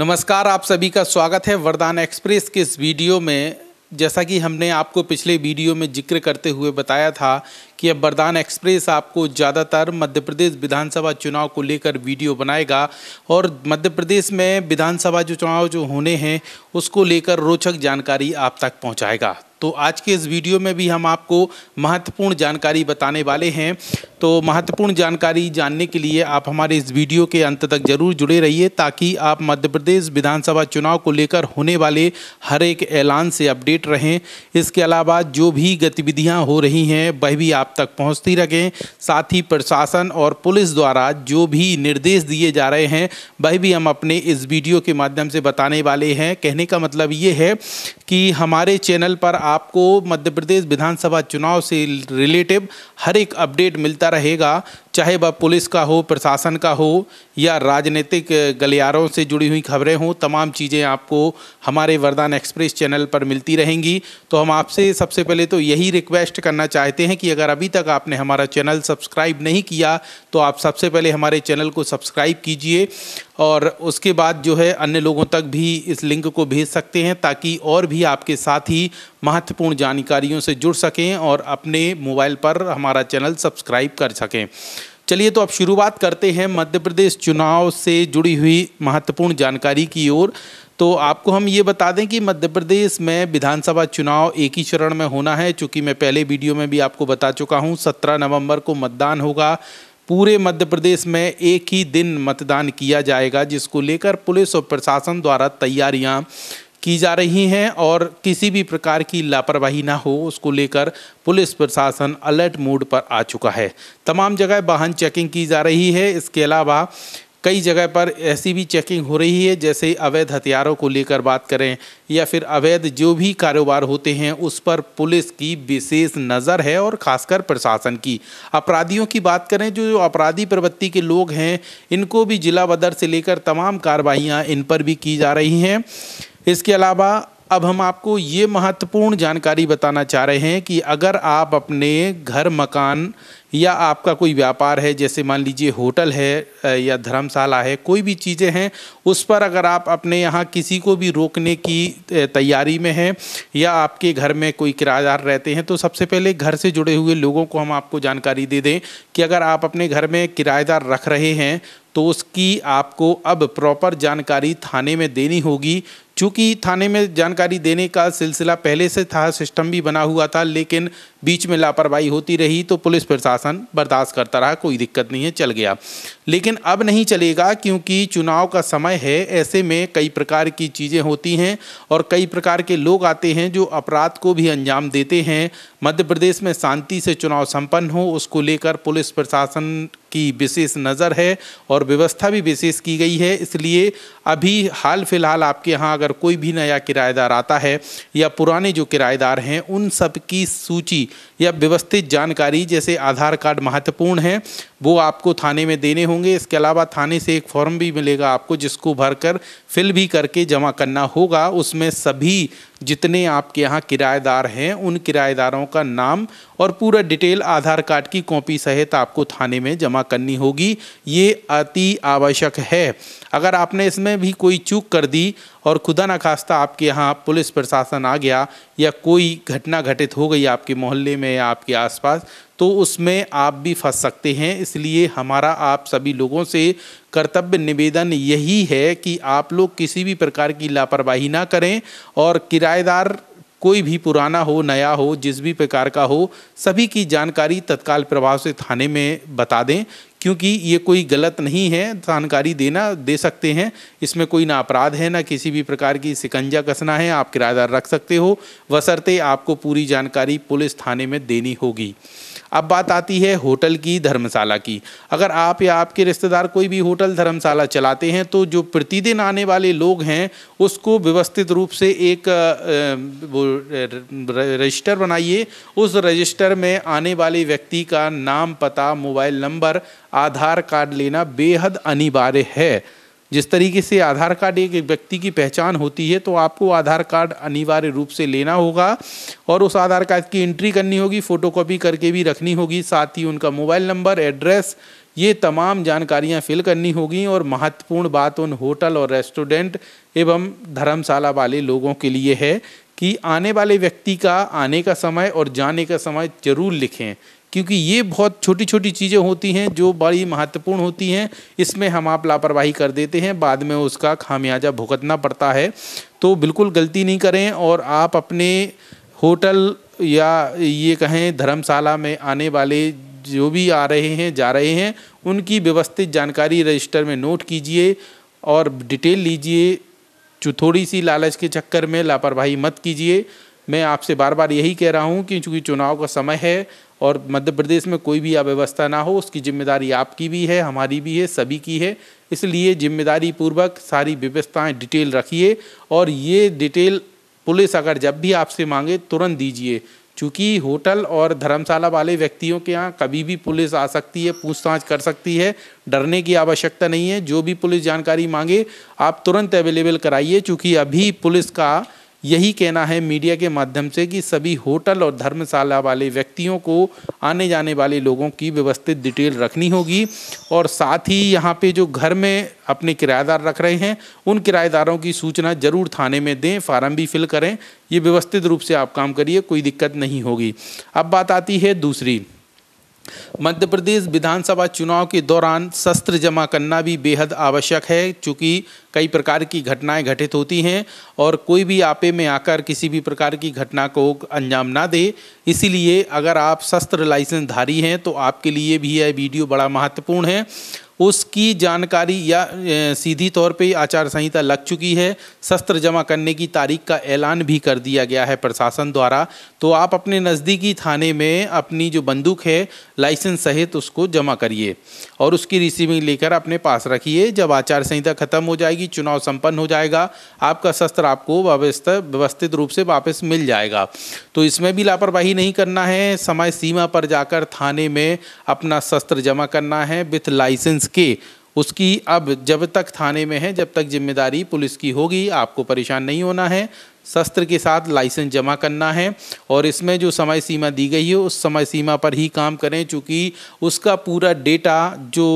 नमस्कार आप सभी का स्वागत है वरदान एक्सप्रेस के इस वीडियो में जैसा कि हमने आपको पिछले वीडियो में जिक्र करते हुए बताया था कि अब वरदान एक्सप्रेस आपको ज़्यादातर मध्य प्रदेश विधानसभा चुनाव को लेकर वीडियो बनाएगा और मध्य प्रदेश में विधानसभा जो चुनाव जो होने हैं उसको लेकर रोचक जानकारी आप तक पहुंचाएगा तो आज के इस वीडियो में भी हम आपको महत्वपूर्ण जानकारी बताने वाले हैं तो महत्वपूर्ण जानकारी जानने के लिए आप हमारे इस वीडियो के अंत तक जरूर जुड़े रहिए ताकि आप मध्य प्रदेश विधानसभा चुनाव को लेकर होने वाले हर एक ऐलान से अपडेट रहें इसके अलावा जो भी गतिविधियां हो रही हैं वह भी आप तक पहुंचती रखें साथ ही प्रशासन और पुलिस द्वारा जो भी निर्देश दिए जा रहे हैं वह भी हम अपने इस वीडियो के माध्यम से बताने वाले हैं कहने का मतलब ये है कि हमारे चैनल पर आपको मध्य प्रदेश विधानसभा चुनाव से रिलेटिव हर एक अपडेट मिलता रहेगा चाहे वह पुलिस का हो प्रशासन का हो या राजनीतिक गलियारों से जुड़ी हुई खबरें हों तमाम चीज़ें आपको हमारे वरदान एक्सप्रेस चैनल पर मिलती रहेंगी तो हम आपसे सबसे पहले तो यही रिक्वेस्ट करना चाहते हैं कि अगर अभी तक आपने हमारा चैनल सब्सक्राइब नहीं किया तो आप सबसे पहले हमारे चैनल को सब्सक्राइब कीजिए और उसके बाद जो है अन्य लोगों तक भी इस लिंक को भेज सकते हैं ताकि और भी आपके साथ ही महत्वपूर्ण जानकारियों से जुड़ सकें और अपने मोबाइल पर हमारा चैनल सब्सक्राइब कर सकें चलिए तो अब शुरुआत करते हैं मध्य प्रदेश चुनाव से जुड़ी हुई महत्वपूर्ण जानकारी की ओर तो आपको हम ये बता दें कि मध्य प्रदेश में विधानसभा चुनाव एक ही चरण में होना है चूँकि मैं पहले वीडियो में भी आपको बता चुका हूँ सत्रह नवंबर को मतदान होगा पूरे मध्य प्रदेश में एक ही दिन मतदान किया जाएगा जिसको लेकर पुलिस और प्रशासन द्वारा तैयारियां की जा रही हैं और किसी भी प्रकार की लापरवाही ना हो उसको लेकर पुलिस प्रशासन अलर्ट मोड पर आ चुका है तमाम जगह वाहन चेकिंग की जा रही है इसके अलावा कई जगह पर ऐसी भी चेकिंग हो रही है जैसे अवैध हथियारों को लेकर बात करें या फिर अवैध जो भी कारोबार होते हैं उस पर पुलिस की विशेष नज़र है और खासकर प्रशासन की अपराधियों की बात करें जो जो अपराधी प्रवृत्ति के लोग हैं इनको भी जिला बदर से लेकर तमाम कार्रवाइयाँ इन पर भी की जा रही हैं इसके अलावा अब हम आपको ये महत्वपूर्ण जानकारी बताना चाह रहे हैं कि अगर आप अपने घर मकान या आपका कोई व्यापार है जैसे मान लीजिए होटल है या धर्मशाला है कोई भी चीज़ें हैं उस पर अगर आप अपने यहाँ किसी को भी रोकने की तैयारी में हैं या आपके घर में कोई किराएदार रहते हैं तो सबसे पहले घर से जुड़े हुए लोगों को हम आपको जानकारी दे दें कि अगर आप अपने घर में किराएदार रख रहे हैं तो उसकी आपको अब प्रॉपर जानकारी थाने में देनी होगी चूँकि थाने में जानकारी देने का सिलसिला पहले से था सिस्टम भी बना हुआ था लेकिन बीच में लापरवाही होती रही तो पुलिस प्रशासन बर्दाश्त करता रहा कोई दिक्कत नहीं है चल गया लेकिन अब नहीं चलेगा क्योंकि चुनाव का समय है ऐसे में कई प्रकार की चीज़ें होती हैं और कई प्रकार के लोग आते हैं जो अपराध को भी अंजाम देते हैं मध्य प्रदेश में शांति से चुनाव संपन्न हो उसको लेकर पुलिस प्रशासन की विशेष नज़र है और व्यवस्था भी विशेष की गई है इसलिए अभी हाल फिलहाल आपके यहाँ अगर कोई भी नया किराएदार आता है या पुराने जो किराएदार हैं उन सब की सूची या व्यवस्थित जानकारी जैसे आधार कार्ड महत्वपूर्ण है वो आपको थाने में देने होंगे इसके अलावा थाने से एक फॉर्म भी मिलेगा आपको जिसको भरकर फिल भी करके जमा करना होगा उसमें सभी जितने आपके यहाँ किराएदार हैं उन किराएदारों का नाम और पूरा डिटेल आधार कार्ड की कॉपी सहित आपको थाने में जमा करनी होगी ये अति आवश्यक है अगर आपने इसमें भी कोई चूक कर दी और खुदा न खास्ता आपके यहाँ पुलिस प्रशासन आ गया या कोई घटना घटित हो गई आपके मोहल्ले में या आपके आसपास तो उसमें आप भी फंस सकते हैं इसलिए हमारा आप सभी लोगों से कर्तव्य निवेदन यही है कि आप लोग किसी भी प्रकार की लापरवाही ना करें और किराएदार कोई भी पुराना हो नया हो जिस भी प्रकार का हो सभी की जानकारी तत्काल प्रभाव से थाने में बता दें क्योंकि ये कोई गलत नहीं है जानकारी देना दे सकते हैं इसमें कोई ना अपराध है ना किसी भी प्रकार की शिकंजा कसना है आप किराएदार रख सकते हो वसरते आपको पूरी जानकारी पुलिस थाने में देनी होगी अब बात आती है होटल की धर्मशाला की अगर आप या आपके रिश्तेदार कोई भी होटल धर्मशाला चलाते हैं तो जो प्रतिदिन आने वाले लोग हैं उसको व्यवस्थित रूप से एक वो रजिस्टर बनाइए उस रजिस्टर में आने वाले व्यक्ति का नाम पता मोबाइल नंबर आधार कार्ड लेना बेहद अनिवार्य है जिस तरीके से आधार कार्ड एक व्यक्ति की पहचान होती है तो आपको आधार कार्ड अनिवार्य रूप से लेना होगा और उस आधार कार्ड की एंट्री करनी होगी फ़ोटोकॉपी करके भी रखनी होगी साथ ही उनका मोबाइल नंबर एड्रेस ये तमाम जानकारियां फिल करनी होगी और महत्वपूर्ण बात उन होटल और रेस्टोरेंट एवं धर्मशाला वाले लोगों के लिए है कि आने वाले व्यक्ति का आने का समय और जाने का समय जरूर लिखें क्योंकि ये बहुत छोटी छोटी चीज़ें होती हैं जो बड़ी महत्वपूर्ण होती हैं इसमें हम आप लापरवाही कर देते हैं बाद में उसका खामियाजा भुगतना पड़ता है तो बिल्कुल गलती नहीं करें और आप अपने होटल या ये कहें धर्मशाला में आने वाले जो भी आ रहे हैं जा रहे हैं उनकी व्यवस्थित जानकारी रजिस्टर में नोट कीजिए और डिटेल लीजिए जो थोड़ी सी लालच के चक्कर में लापरवाही मत कीजिए मैं आपसे बार बार यही कह रहा हूँ कि चूँकि चुनाव का समय है और मध्य प्रदेश में कोई भी अव्यवस्था ना हो उसकी जिम्मेदारी आपकी भी है हमारी भी है सभी की है इसलिए जिम्मेदारी पूर्वक सारी व्यवस्थाएं डिटेल रखिए और ये डिटेल पुलिस अगर जब भी आपसे मांगे तुरंत दीजिए चूँकि होटल और धर्मशाला वाले व्यक्तियों के यहाँ कभी भी पुलिस आ सकती है पूछताछ कर सकती है डरने की आवश्यकता नहीं है जो भी पुलिस जानकारी मांगे आप तुरंत अवेलेबल कराइए चूँकि अभी पुलिस का यही कहना है मीडिया के माध्यम से कि सभी होटल और धर्मशाला वाले व्यक्तियों को आने जाने वाले लोगों की व्यवस्थित डिटेल रखनी होगी और साथ ही यहाँ पे जो घर में अपने किराएदार रख रहे हैं उन किराएदारों की सूचना ज़रूर थाने में दें फार्म भी फिल करें ये व्यवस्थित रूप से आप काम करिए कोई दिक्कत नहीं होगी अब बात आती है दूसरी मध्य प्रदेश विधानसभा चुनाव के दौरान शस्त्र जमा करना भी बेहद आवश्यक है क्योंकि कई प्रकार की घटनाएं घटित होती हैं और कोई भी आपे में आकर किसी भी प्रकार की घटना को अंजाम ना दे इसीलिए अगर आप शस्त्र लाइसेंसधारी हैं तो आपके लिए भी यह वीडियो बड़ा महत्वपूर्ण है उसकी जानकारी या सीधी तौर पे आचार संहिता लग चुकी है शस्त्र जमा करने की तारीख का ऐलान भी कर दिया गया है प्रशासन द्वारा तो आप अपने नज़दीकी थाने में अपनी जो बंदूक है लाइसेंस सहित उसको जमा करिए और उसकी रिसीविंग लेकर अपने पास रखिए जब आचार संहिता खत्म हो जाएगी चुनाव संपन्न हो जाएगा आपका शस्त्र आपको व्यवस्थित रूप से वापस मिल जाएगा तो इसमें भी लापरवाही नहीं करना है समय सीमा पर जाकर थाने में अपना शस्त्र जमा करना है विथ लाइसेंस इसके उसकी अब जब तक थाने में है जब तक जिम्मेदारी पुलिस की होगी आपको परेशान नहीं होना है शस्त्र के साथ लाइसेंस जमा करना है और इसमें जो समय सीमा दी गई है उस समय सीमा पर ही काम करें चूँकि उसका पूरा डेटा जो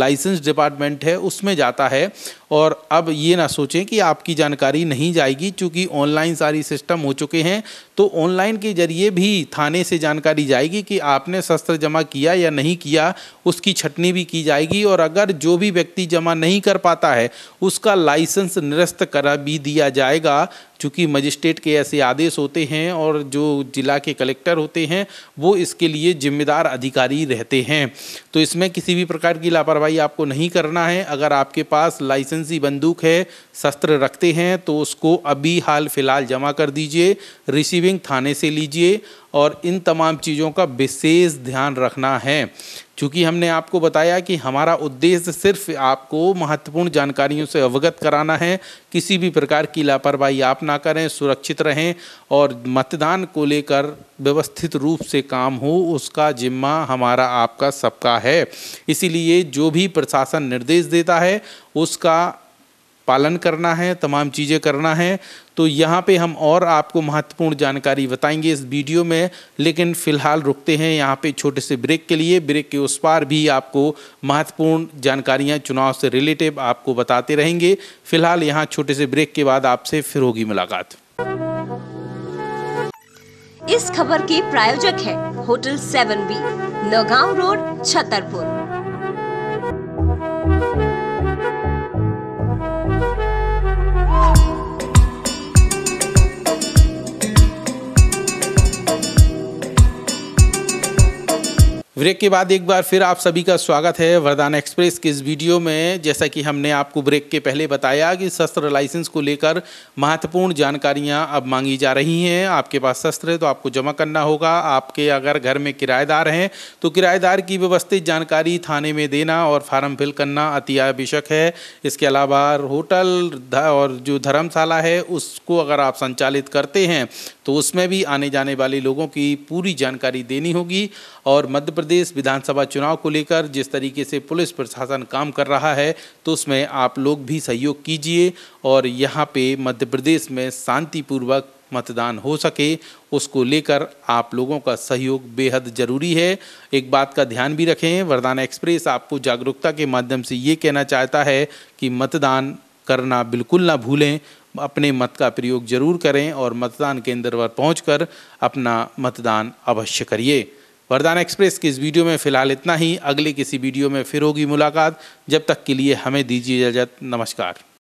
लाइसेंस डिपार्टमेंट है उसमें जाता है और अब ये ना सोचें कि आपकी जानकारी नहीं जाएगी क्योंकि ऑनलाइन सारी सिस्टम हो चुके हैं तो ऑनलाइन के ज़रिए भी थाने से जानकारी जाएगी कि आपने शस्त्र जमा किया या नहीं किया उसकी छटनी भी की जाएगी और अगर जो भी व्यक्ति जमा नहीं कर पाता है उसका लाइसेंस निरस्त करा भी दिया जाएगा चूँकि मजिस्ट्रेट के ऐसे आदेश होते हैं और जो जिला के कलेक्टर होते हैं वो इसके लिए जिम्मेदार अधिकारी रहते हैं तो इसमें किसी भी प्रकार की लापरवाही आपको नहीं करना है अगर आपके पास लाइसेंस लाइसेंसी बंदूक है शस्त्र रखते हैं तो उसको अभी हाल फिलहाल जमा कर दीजिए रिसीविंग थाने से लीजिए और इन तमाम चीज़ों का विशेष ध्यान रखना है चूँकि हमने आपको बताया कि हमारा उद्देश्य सिर्फ आपको महत्वपूर्ण जानकारियों से अवगत कराना है किसी भी प्रकार की लापरवाही आप ना करें सुरक्षित रहें और मतदान को लेकर व्यवस्थित रूप से काम हो उसका जिम्मा हमारा आपका सबका है इसीलिए जो भी प्रशासन निर्देश देता है उसका पालन करना है तमाम चीज़ें करना है तो यहाँ पे हम और आपको महत्वपूर्ण जानकारी बताएंगे इस वीडियो में लेकिन फ़िलहाल रुकते हैं यहाँ पे छोटे से ब्रेक के लिए ब्रेक के उस पार भी आपको महत्वपूर्ण जानकारियाँ चुनाव से रिलेटिव आपको बताते रहेंगे फ़िलहाल यहाँ छोटे से ब्रेक के बाद आपसे फिर होगी मुलाकात इस खबर के प्रायोजक है hotel seven B Nagaon road Chhatarpur break के बाद एक बार फिर आप सभी का स्वागत है वरदान एक्सप्रेस के इस वीडियो में जैसा कि हमने आपको ब्रेक के पहले बताया कि शस्त्र लाइसेंस को लेकर महत्वपूर्ण जानकारियां अब मांगी जा रही हैं आपके पास शस्त्र है तो आपको जमा करना होगा आपके अगर घर में किराएदार हैं तो किराएदार की व्यवस्थित जानकारी थाने में देना और फार्म फिल करना अति आवश्यक है इसके अलावा होटल और जो धर्मशाला है उसको अगर आप संचालित करते हैं तो उसमें भी आने जाने वाले लोगों की पूरी जानकारी देनी होगी और मध्य प्रदेश विधानसभा चुनाव को लेकर जिस तरीके से पुलिस प्रशासन काम कर रहा है तो उसमें आप लोग भी सहयोग कीजिए और यहाँ पे मध्य प्रदेश में शांतिपूर्वक मतदान हो सके उसको लेकर आप लोगों का सहयोग बेहद ज़रूरी है एक बात का ध्यान भी रखें वरदान एक्सप्रेस आपको जागरूकता के माध्यम से ये कहना चाहता है कि मतदान करना बिल्कुल ना भूलें अपने मत का प्रयोग जरूर करें और मतदान केंद्र पर पहुंचकर अपना मतदान अवश्य करिए वरदान एक्सप्रेस की इस वीडियो में फ़िलहाल इतना ही अगले किसी वीडियो में फिर होगी मुलाकात जब तक के लिए हमें दीजिए इजाज़त नमस्कार